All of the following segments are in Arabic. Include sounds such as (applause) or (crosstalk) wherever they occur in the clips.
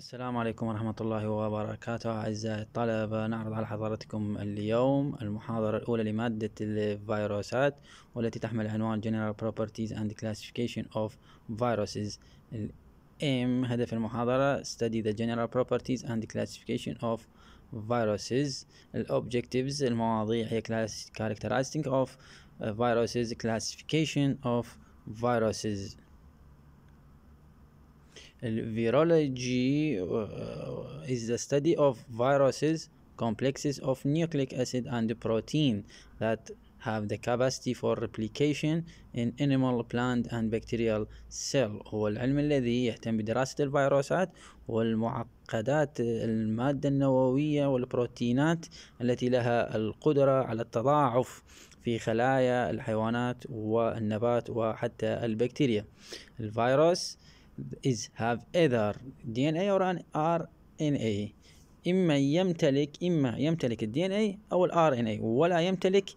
السلام عليكم ورحمة الله وبركاته أعزائي الطلبة نعرض على حضرتكم اليوم المحاضرة الأولى لمادة الفيروسات والتي تحمل عنوان General Properties and Classification of Viruses الأم هدف المحاضرة Study the General Properties and Classification of Viruses Objectives المواضيع هي Characterizing of Viruses Classification of Viruses الفيرولوجي uh, is the study of viruses complexes of nucleic acid and protein that have the capacity for replication in animal, plant and bacterial cell هو العلم الذي يهتم بدراسة الفيروسات والمعقدات المادة النووية والبروتينات التي لها القدرة على التضاعف في خلايا الحيوانات والنبات وحتى البكتيريا الفيروس is have either DNA or an RNA إما يمتلك إما يمتلك الدي DNA أو ال RNA ولا يمتلك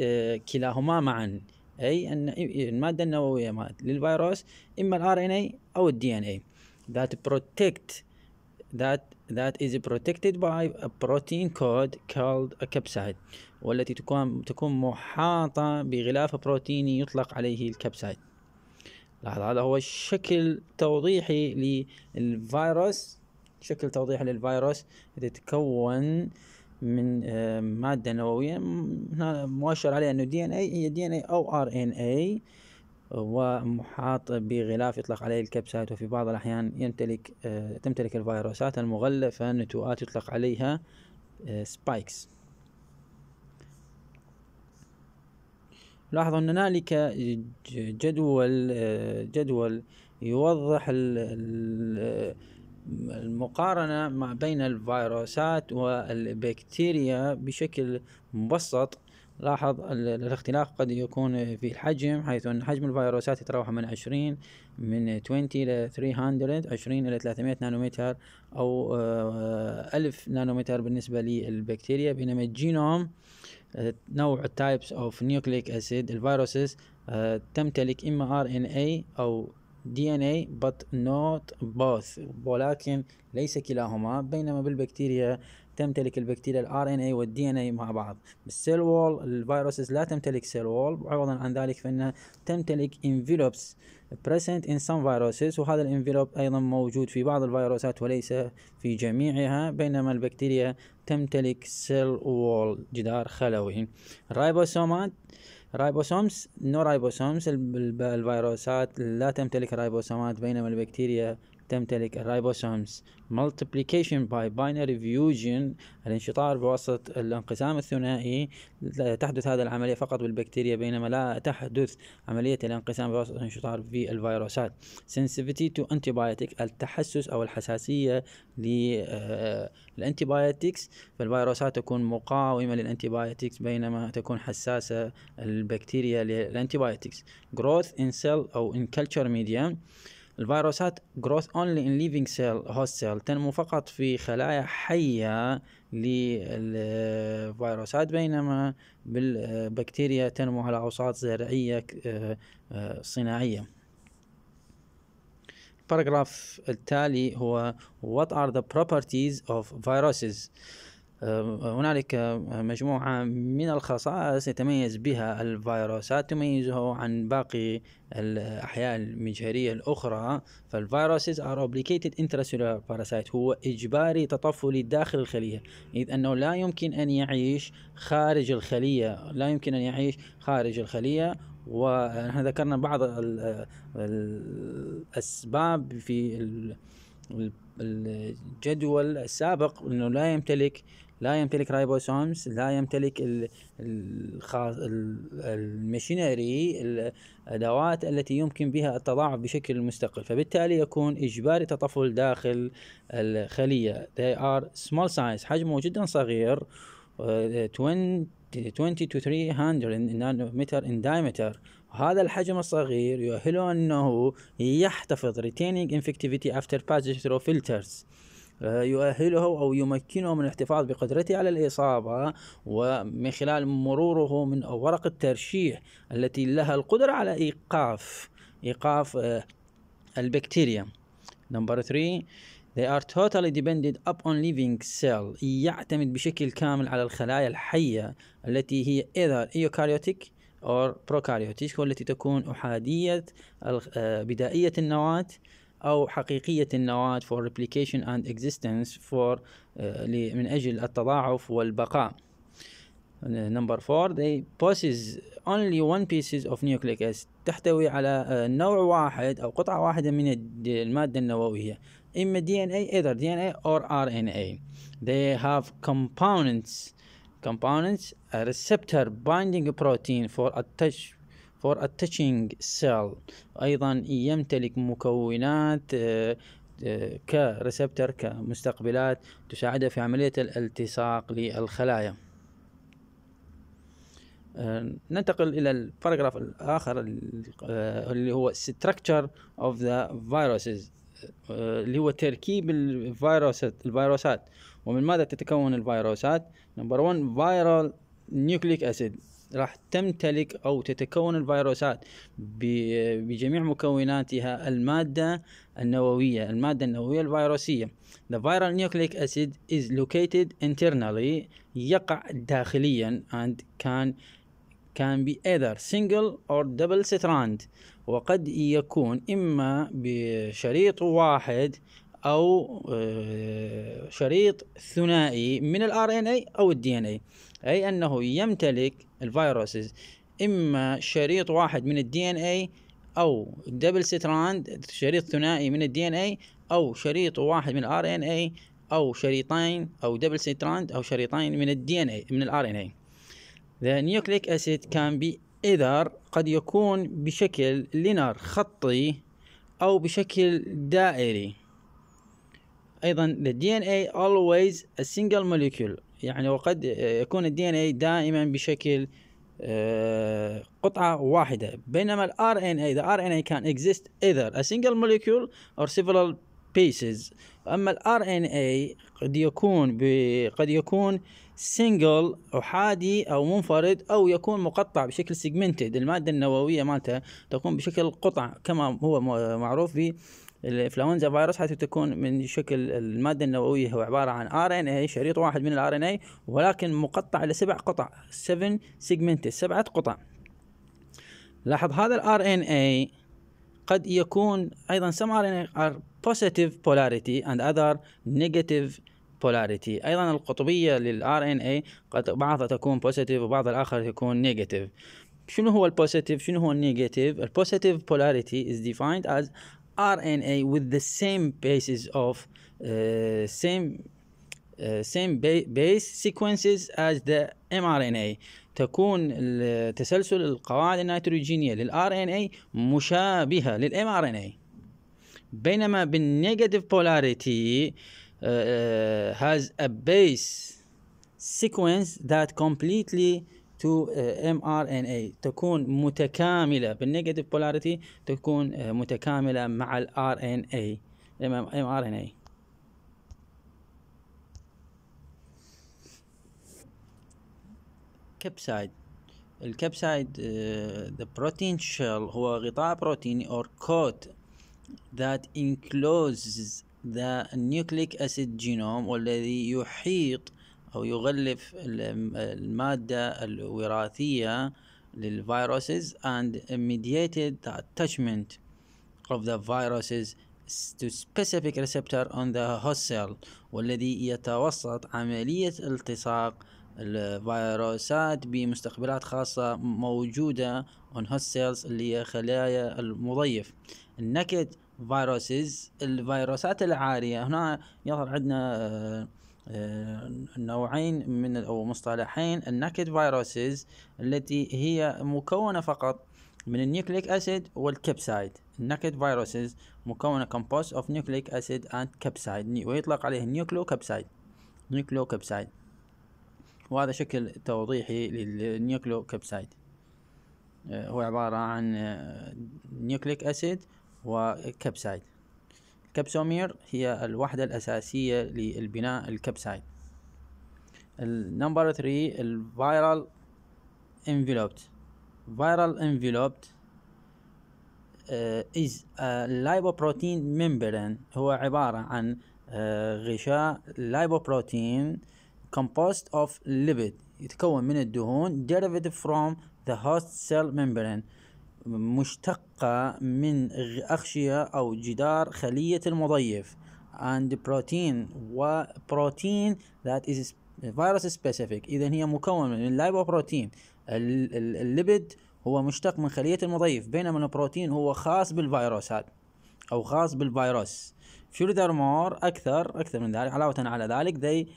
آه، كلاهما معا أي أن المادة النووية للفيروس إما ال RNA أو ال DNA that protect that that is protected by a protein code called a capsid والتي تكون تكون محاطة بغلاف بروتيني يطلق عليه الكبسايد لاحظ هذا هو شكل توضيحي للفيروس شكل توضيحي للفيروس يتكون من آه، ماده نوويه هنا مؤشر عليه انه دي ان اي هي دي ان اي او ار ان اي ومحاط بغلاف يطلق عليه الكبسات وفي بعض الأحيان يمتلك آه، تمتلك الفيروسات المغلفة نتوءات يطلق عليها سبايكس آه، نلاحظ أن هنالك جدول جدول يوضح المقارنة ما بين الفيروسات والبكتيريا بشكل مبسط لاحظ الاختلاف قد يكون في الحجم حيث أن حجم الفيروسات يتراوح من 20 من 20 إلى 300 20 إلى 300 نانومتر أو 1000 آه، نانومتر بالنسبة للبكتيريا بينما الجينوم آه، نوع التايبس اوف نيوكليك اسيد الفيروسز تمتلك اما ار ان اي او DNA إيه، but not both ولكن ليس كلاهما بينما بالبكتيريا تمتلك البكتيريا ال RNA وال DNA مع بعض بالسيل وول الفيروسز لا تمتلك سيل وول عوضا عن ذلك فإنها تمتلك envelopes present in some viruses وهذا الانفلوب أيضا موجود في بعض الفيروسات وليس في جميعها بينما البكتيريا تمتلك سيل وول جدار خلوي الرايبوسومات رايبوسومس نو رايبوسومس الفيروسات لا تمتلك رايبوسومات بينما البكتيريا تمتلك الرايبوسومز multiplication by binary fusion الانشطار بواسطة الانقسام الثنائي تحدث هذه العملية فقط بالبكتيريا بينما لا تحدث عملية الانقسام بواسطة الانشطار في الفيروسات sensitivity to antibiotic التحسس أو الحساسية للانتبايوتكس آه، فالفيروسات تكون مقاومة للانتبايوتكس بينما تكون حساسة البكتيريا للانتبايوتكس growth in cell أو in culture medium الفيروسات growth only in living cell host cell تنمو فقط في خلايا حية للفيروسات بينما بالبكتيريا تنمو على أوساط زرعية آه، آه، صناعية الباراجراف التالي هو What are the properties of viruses؟ هنالك مجموعة من الخصائص يتميز بها الفيروسات تميزه عن باقي الأحياء المجهرية الأخرى فالفيروسز are obligated intracellular parasite هو إجباري تطفلي داخل الخلية إذ أنه لا يمكن أن يعيش خارج الخلية لا يمكن أن يعيش خارج الخلية ونحن ذكرنا بعض الأسباب في الجدول السابق أنه لا يمتلك لا يمتلك رايبوسومز لا يمتلك الخاص المشينري الادوات التي يمكن بها التضاعف بشكل مستقل فبالتالي يكون اجباري تطفل داخل الخليه they are small size حجمه جدا صغير 20 آه، 20 to 300 نانومتر in diameter هذا الحجم الصغير يؤهله انه يحتفظ retaining infectivity after passage through filters يؤهله أو يمكنه من الاحتفاظ بقدرته على الإصابة ومن خلال مروره من ورق الترشيح التي لها القدرة على إيقاف إيقاف آه، البكتيريا نمبر 3 They are totally dependent upon living cell يعتمد بشكل كامل على الخلايا الحية التي هي either eukaryotic or prokaryotic والتي تكون أحادية آه، بدائية النواة أو حقيقية النواة for replication and existence for uh, من أجل التضاعف والبقاء number four they possess only one pieces of nucleic acid تحتوي على نوع واحد أو قطعة واحدة من المادة النووية إما DNA either DNA or RNA they have components components a receptor binding protein for attach for a touching cell أيضا يمتلك مكونات آه، آه، كريسبتر كمستقبلات تساعده في عملية الالتصاق للخلايا آه، ننتقل إلى الباراجراف الآخر اللي هو structure of the viruses اللي هو تركيب الفيروسات الفيروسات ومن ماذا تتكون الفيروسات نمبر 1 viral nucleic acid راح تمتلك أو تتكون الفيروسات بجميع مكوناتها المادة النووية المادة النووية الفيروسية The viral nucleic acid is located internally يقع داخليا and can can be either single or double strand وقد يكون إما بشريط واحد او آه، شريط ثنائي من الار ان اي او الدي ان اي اي انه يمتلك الفيروسز اما شريط واحد من الدي ان اي او دبل ستراند شريط ثنائي من الدي ان اي او شريط واحد من الار ان اي او شريطين او دبل ستراند او شريطين من الدي ان اي من الار ان اي The nucleic acid can be إذر قد يكون بشكل لينار خطي او بشكل دائري ايضا ذا دي ان اي always a single molecule يعني وقد يكون الدي ان اي دائما بشكل آه، قطعة واحدة بينما ال RNA the RNA can exist either a single molecule or several pieces أما ال RNA قد يكون قد يكون سنجل أحادي أو منفرد أو يكون مقطع بشكل segmented المادة النووية مالته تكون بشكل قطع كما هو معروف ب الانفلونزا فيروس حيث تكون من شكل الماده النوويه هو عباره عن ار ان اي شريط واحد من الار ان اي ولكن مقطع الى سبع قطع 7 سيجمنت سبعه قطع لاحظ هذا الار ان اي قد يكون ايضا some RNA ار إيه positive polarity and other negative polarity ايضا القطبيه للار ان اي قد بعضها تكون بوزيتيف وبعض الاخر يكون نيجاتيف شنو هو البوزيتيف شنو هو النيجاتيف البوزيتيف polarity is defined as RNA with the same bases of uh, same uh, same ba base sequences as the mRNA تكون تسلسل القواعد النيتروجينية للار RNA مشابهة للام mRNA ان اي بينما polarity uh, uh, has a base sequence that completely تو ام ار ان اي تكون متكامله بالنيجاتيف بولاريتي تكون uh, متكامله مع الار ان اي ام ار ان اي كبسايد الكبسايد ذا بروتين شيل هو غطاء بروتيني اور كوت ذات انكلوز ذا نيوكليك اسيد جينوم والذي يحيط أو يغلف المادة الوراثية للفيروسز and mediated the attachment of the viruses to specific receptor on the host cell والذي يتوسط عملية التصاق الفيروسات بمستقبلات خاصة موجودة on host cells اللي هي خلايا المضيف النكد viruses الفيروسات العارية هنا يظهر عندنا آه، نوعين من او مصطلحين النكد فيروسز التي هي مكونه فقط من النيوكليك اسيد والكبسايد النكد فيروسز مكونه كومبوست اوف نيوكليك اسيد اند كبسايد ويطلق عليه نيوكلو كبسايد نيوكلو كبسايد وهذا شكل توضيحي للنيوكلو كبسايد آه، هو عباره عن نيوكليك اسيد وكبسايد كبسومير هي الوحدة الأساسية للبناء الكبسايد النمبر 3 الفيرال enveloped viral enveloped uh, is a lipoprotein membrane هو عبارة عن uh, غشاء lipoprotein composed of lipid يتكون من الدهون derived from the host cell membrane مشتقة من أغشية أو جدار خلية المضيف and protein وبروتين that is virus specific إذا هي مكونة من اللايبوبروتين الليبد هو مشتق من خلية المضيف بينما البروتين هو خاص بالفيروسات أو خاص بالفيروس furthermore أكثر أكثر من ذلك علاوة على ذلك they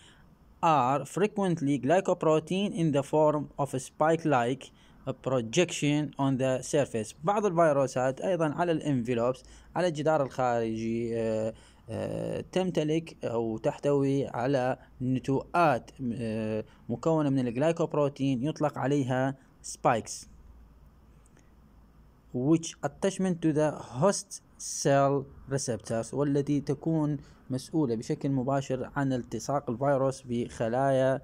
are frequently glycoprotein in the form of spike-like projection اون ذا سيرفيس بعض الفيروسات أيضا على الانفلوبس على الجدار الخارجي آه، آه، تمتلك أو تحتوي على نتوءات آه، مكونة من الجلايكوبروتين يطلق عليها spikes which attachment to the host cell receptors والتي تكون مسؤولة بشكل مباشر عن التصاق الفيروس بخلايا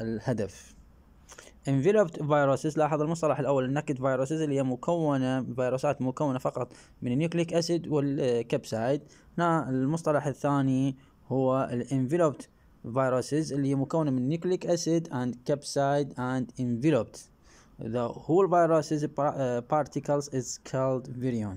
الهدف enveloped viruses لاحظ المصطلح الأول النكت viruses اللي هي مكونة فيروسات مكونة فقط من النيوكليك أسيد والكبسايد هنا المصطلح الثاني هو enveloped viruses اللي هي مكونة من النيوكليك اسيد and كبسايد and enveloped the whole viruses uh, particles is called virion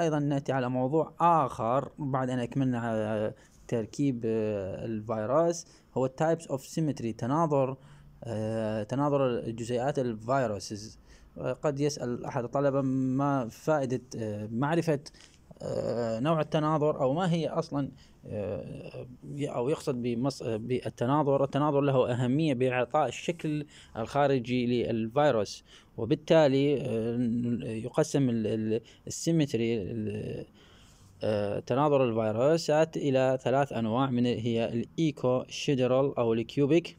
أيضا نأتي على موضوع آخر بعد أن أكملنا آه، تركيب آه، الفيروس هو types of symmetry تناظر آه، تناظر الجزيئات الفيروسز آه، قد يسأل أحد الطلبة ما فائدة معرفة نوع التناظر أو ما هي أصلا أو يقصد بالتناظر التناظر له أهمية بإعطاء الشكل الخارجي للفيروس وبالتالي يقسم السيمتري آه، تناظر الفيروسات إلى ثلاث أنواع من هي الإيكو شيدرال أو الكيوبيك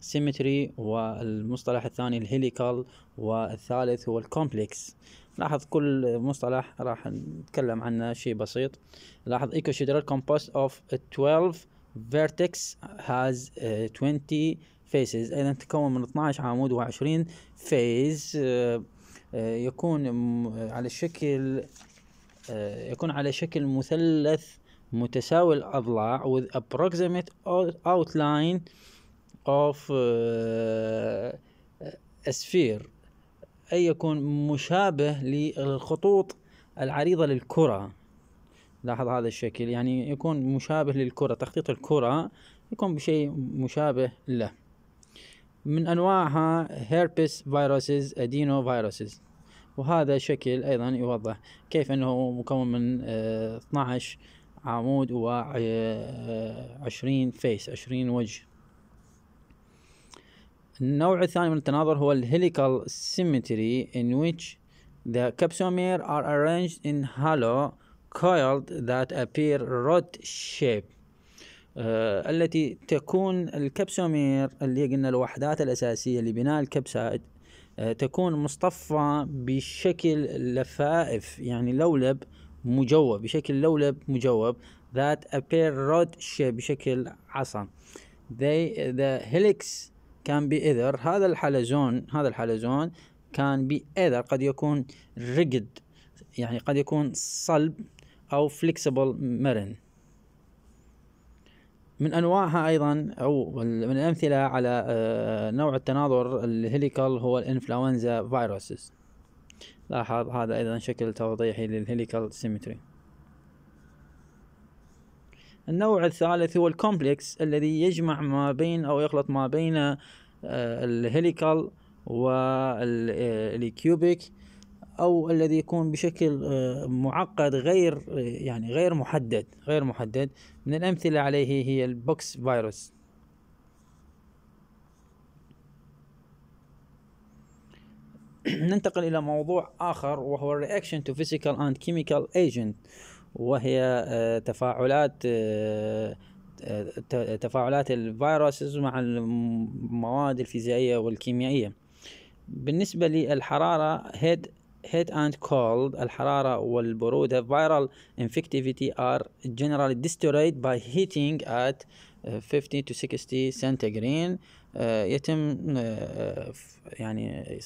سيمتري والمصطلح الثاني الهيليكال والثالث هو الكومبلكس لاحظ كل مصطلح راح نتكلم عنه شيء بسيط لاحظ ايكو شيدرال كومبوست اوف 12 vertex هاز 20 فيسز اذا تكون من 12 عمود و20 فيز آه، آه، يكون على شكل آه، يكون على شكل مثلث متساوي الأضلاع with approximate outline of a آه، آه، sphere أي يكون مشابه للخطوط العريضة للكرة لاحظ هذا الشكل يعني يكون مشابه للكرة تخطيط الكرة يكون بشيء مشابه له من أنواعها herpes viruses adenoviruses وهذا شكل ايضا يوضح كيف انه مكون من 12 آه، عمود و 20 فيس 20 وجه النوع الثاني من التناظر هو الهيليكال سيمتري in which the capsomere are arranged in hollow coiled that appear rod shape آه، التي تكون الكبسومير اللي قلنا الوحدات الأساسية لبناء الكبسات آه، تكون مصطفى بشكل لفائف يعني لولب مجوب بشكل لولب مجوب that appear rod shape بشكل عصا they the helix can be either هذا الحلزون هذا الحلزون كان be either قد يكون rigid يعني قد يكون صلب أو flexible مرن من انواعها ايضا او من الامثله على آه، نوع التناظر الهيليكال هو الانفلونزا فيروسز لاحظ هذا ايضا شكل توضيحي للهيليكال سيمتري النوع الثالث هو الكومبلكس الذي يجمع ما بين او يخلط ما بين آه، الهيليكال والكيوبيك آه، او الذي يكون بشكل آه، معقد غير آه، يعني غير محدد غير محدد من الامثله عليه هي البوكس فيروس (clears throat) ننتقل الى موضوع اخر وهو الرياكشن تو فيزيكال اند كيميكال ايجنت وهي آه، تفاعلات تفاعلات الفيروس مع المواد الفيزيائيه والكيميائيه بالنسبه للحراره هيد heat and cold الحرارة والبرودة viral infectivity are generally destroyed by heating at 50 uh, to 60 centigrade uh, يتم uh, يعني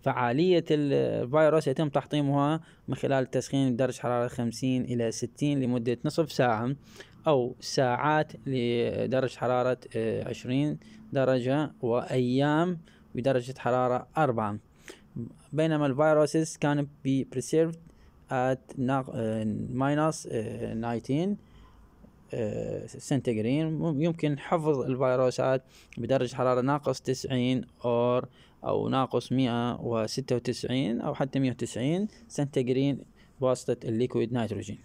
فعالية الفيروس يتم تحطيمها من خلال تسخين درجة حرارة 50 إلى 60 لمدة نصف ساعة أو ساعات لدرجة حرارة 20 درجة وأيام بدرجة حرارة 4 بينما الفيروسز كانت بي preserved at آه، minus 19 آه، سنتيغرين آه، يمكن حفظ الفيروسات بدرجة حرارة ناقص تسعين أور أو ناقص مئة وتسعين أو حتى مئة وتسعين سنتيغرين بواسطة الليكويد نيتروجين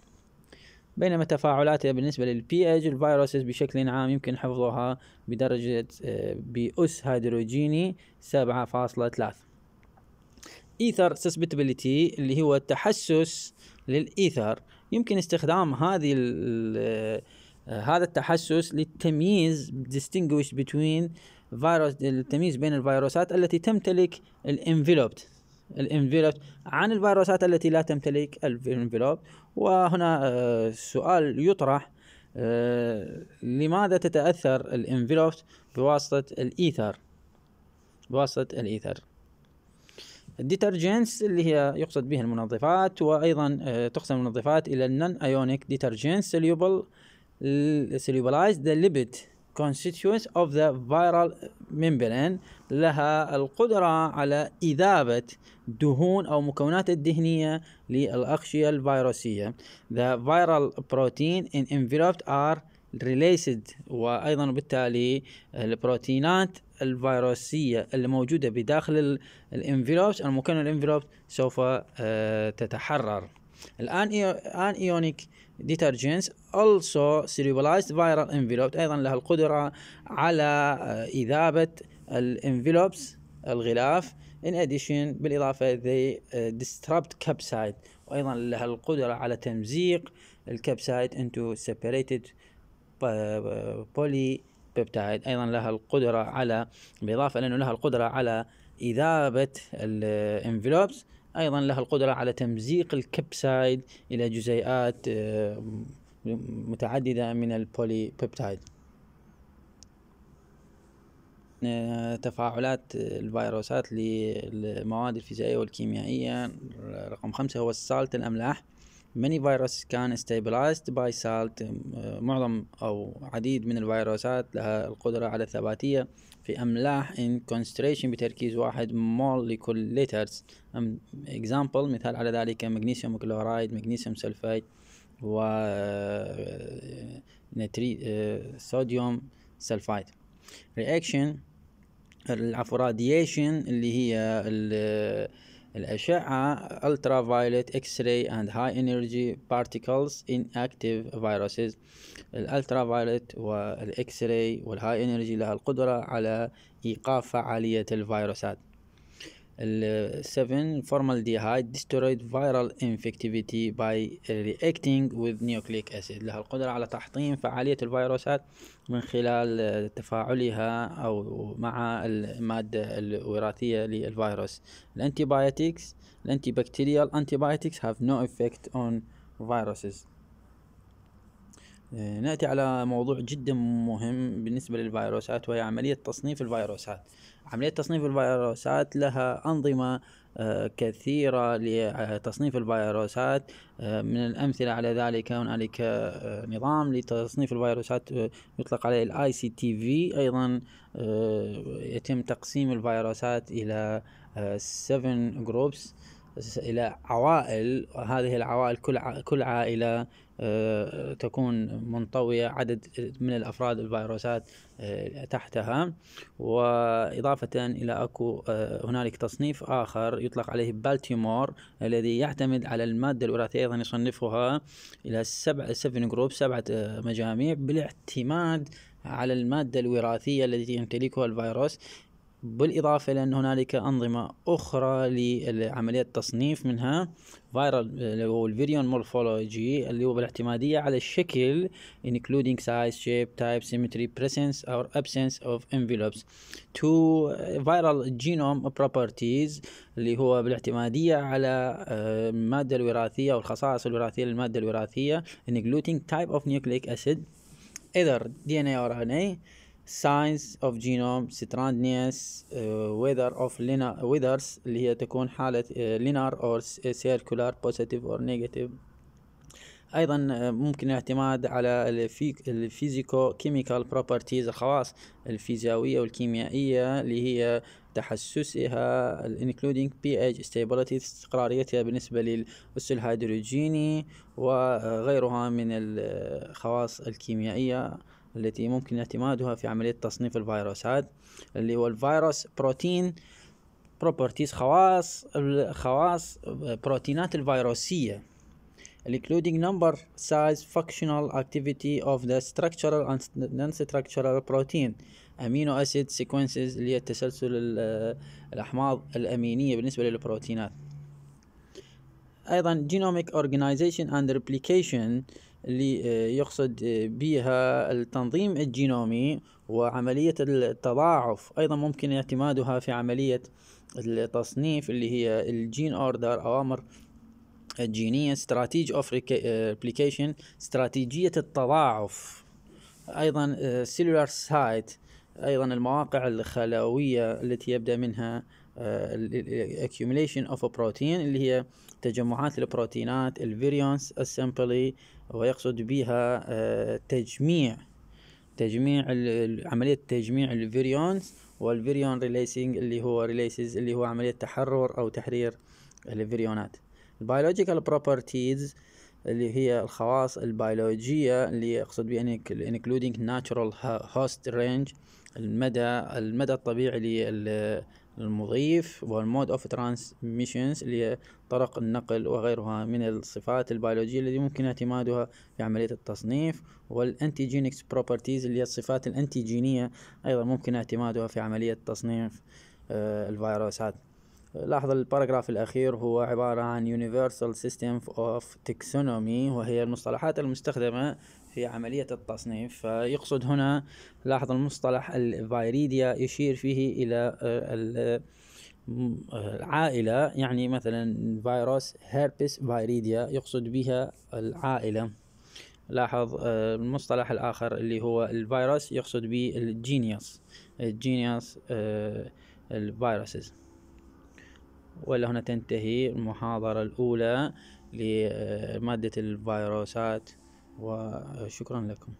بينما تفاعلاتها بالنسبة للبي اتش الفيروسز بشكل عام يمكن حفظها بدرجة بأس هيدروجيني سبعة فاصلة ايثر سسبتبلتي اللي هو التحسس للايثر يمكن استخدام هذه هذا التحسس للتمييز distinguish between فيروس التمييز بين الفيروسات التي تمتلك الانفلوبت الانفلوبت عن الفيروسات التي لا تمتلك الانفلوب وهنا آه، سؤال يطرح آه، لماذا تتأثر الانفلوبت بواسطة الإيثر بواسطة الإيثر الديترجنس اللي هي يقصد بها المنظفات وايضا آه، تقسم المنظفات الى النون ايونيك ديترجنس سوليوبل سوليوبلايز ذا ليبيد constituents of the viral membrane لها القدرة على إذابة دهون أو مكونات الدهنية للأغشية الفيروسية. The viral protein in enveloped are ريليسد وايضا وبالتالي البروتينات الفيروسيه اللي موجوده بداخل الانفلوبس المكون الانفلوب سوف آه، تتحرر الان ان ايونيك detergents also cerebalized viral envelope ايضا لها القدره على آه، اذابه الانفلوبس الغلاف in addition بالاضافه they آه، disrupt capside وايضا لها القدره على تمزيق الكبسايد into separated بولي بيبتايد ايضا لها القدره على بالاضافه لانه لها القدره على اذابه الانفلوبس ايضا لها القدره على تمزيق الكبسايد الى جزيئات آه، متعدده من البولي بيبتايد تفاعلات الفيروسات للمواد الفيزيائية والكيميائية رقم خمسة هو السالت الأملاح many فيروس كان ستيبلايزد باي سالت معظم أو عديد من الفيروسات لها القدرة على الثباتية في أملاح إن concentration بتركيز واحد مول لكل لترز example مثال على ذلك مغنيسيوم كلورايد مغنيسيوم سلفايد و آه، نتري صوديوم آه، سلفايد reaction العفو اللي هي آه، الأشعة اكس راي اند هاي انرجي بارتيكلز ان اكتيف فيروسز الالترا الالترافايولت والإكس راي والهاي انرجي لها القدرة على إيقاف فعالية الفيروسات ال 7 فورمال formaldehyde destroyed viral انفكتيفيتي باي reacting وذ نيوكليك اسيد لها القدرة على تحطيم فعالية الفيروسات من خلال تفاعلها أو مع المادة الوراثية للفيروس الانتيبايتكس الانتيبكتيريال antibiotics هاف نو افكت اون فيروسز آه، ناتي على موضوع جدا مهم بالنسبه للفيروسات وهي عمليه تصنيف الفيروسات عمليه تصنيف الفيروسات لها انظمه آه، كثيرة لتصنيف الفيروسات آه، من الأمثلة على ذلك هنالك نظام لتصنيف الفيروسات يطلق عليه الاي سي تي في أيضا يتم تقسيم الفيروسات إلى 7 جروبس إلى عوائل هذه العوائل كل كل عائلة آه، تكون منطوية عدد من الأفراد الفيروسات آه، تحتها وإضافة إلى أكو آه، هنالك تصنيف آخر يطلق عليه بالتيمور الذي يعتمد على المادة الوراثية أيضا يصنفها إلى سبع سفن جروب سبعة مجاميع بالاعتماد على المادة الوراثية التي يمتلكها الفيروس بالإضافة إلى أن هنالك أنظمة أخرى لعملية تصنيف منها فايرال اللي هو الفيريون مورفولوجي اللي هو بالاعتمادية على الشكل including size, shape, type, symmetry, presence or absence of envelopes to viral genome properties اللي هو بالاعتمادية على آه، المادة الوراثية والخصائص الوراثية للمادة الوراثية including type of nucleic acid either DNA or RNA ساينس اوف جينوم ستراندنيس ويذر اوف ويذرز اللي هي تكون حالة لينار اور سيركولار بوزيتيف اور نيجاتيف ايضا uh, ممكن الاعتماد على الفيزيكو كيميكال بروبرتيز الخواص الفيزيائيه والكيميائيه اللي هي تحسسها including اتش ستابيليتي استقراريتها بالنسبة للأس الهيدروجيني وغيرها uh، من الخواص uh، الكيميائية التي يمكن اعتمادها في عملية تصنيف الفيروسات اللي هو الفيروس بروتين بروبرتيز خواص خواص آه، بروتينات الفيروسية including number size functional activity of the structural and non-structural protein amino acid sequences اللي هي تسلسل آه، الأحماض الأمينية بالنسبة للبروتينات أيضا genomic organization and replication اللي آه، يقصد آه، بها التنظيم الجينومي وعملية التضاعف أيضا ممكن اعتمادها في عملية التصنيف اللي هي الجين أوردر أوامر الجينية استراتيجي اوف ريبليكيشن آه، استراتيجية التضاعف ايضا سيلولار سايت ايضا المواقع الخلوية التي يبدأ منها آه، accumulation of a protein اللي هي تجمعات البروتينات الفيريونس assembly ويقصد بها آه، تجميع تجميع عملية تجميع الفيريونس والفيريون ريليسينج اللي هو ريليسز اللي هو عملية تحرر أو تحرير الفيريونات البيولوجيكال بروبرتيز اللي هي الخواص البيولوجية اللي يقصد بها including natural host range المدى المدى الطبيعي المضيف والمود اوف ترانسميشنز اللي هي طرق النقل وغيرها من الصفات البيولوجية التي ممكن اعتمادها في عملية التصنيف والانتيجينكس بروبرتيز اللي هي الصفات الانتيجينية ايضا ممكن اعتمادها في عملية تصنيف آه، الفيروسات لاحظ الباراجراف الأخير هو عبارة عن Universal System of Taxonomy وهي المصطلحات المستخدمة في عملية التصنيف فيقصد هنا لاحظ المصطلح الفايريديا يشير فيه إلى آه، آه، العائلة يعني مثلا فيروس هيربس فايريديا يقصد بها العائلة لاحظ آه، المصطلح الآخر اللي هو الفيروس يقصد به الجينيوس الجينيوس الفيروسز ولا هنا تنتهي المحاضرة الأولى لمادة الفيروسات وشكرا لكم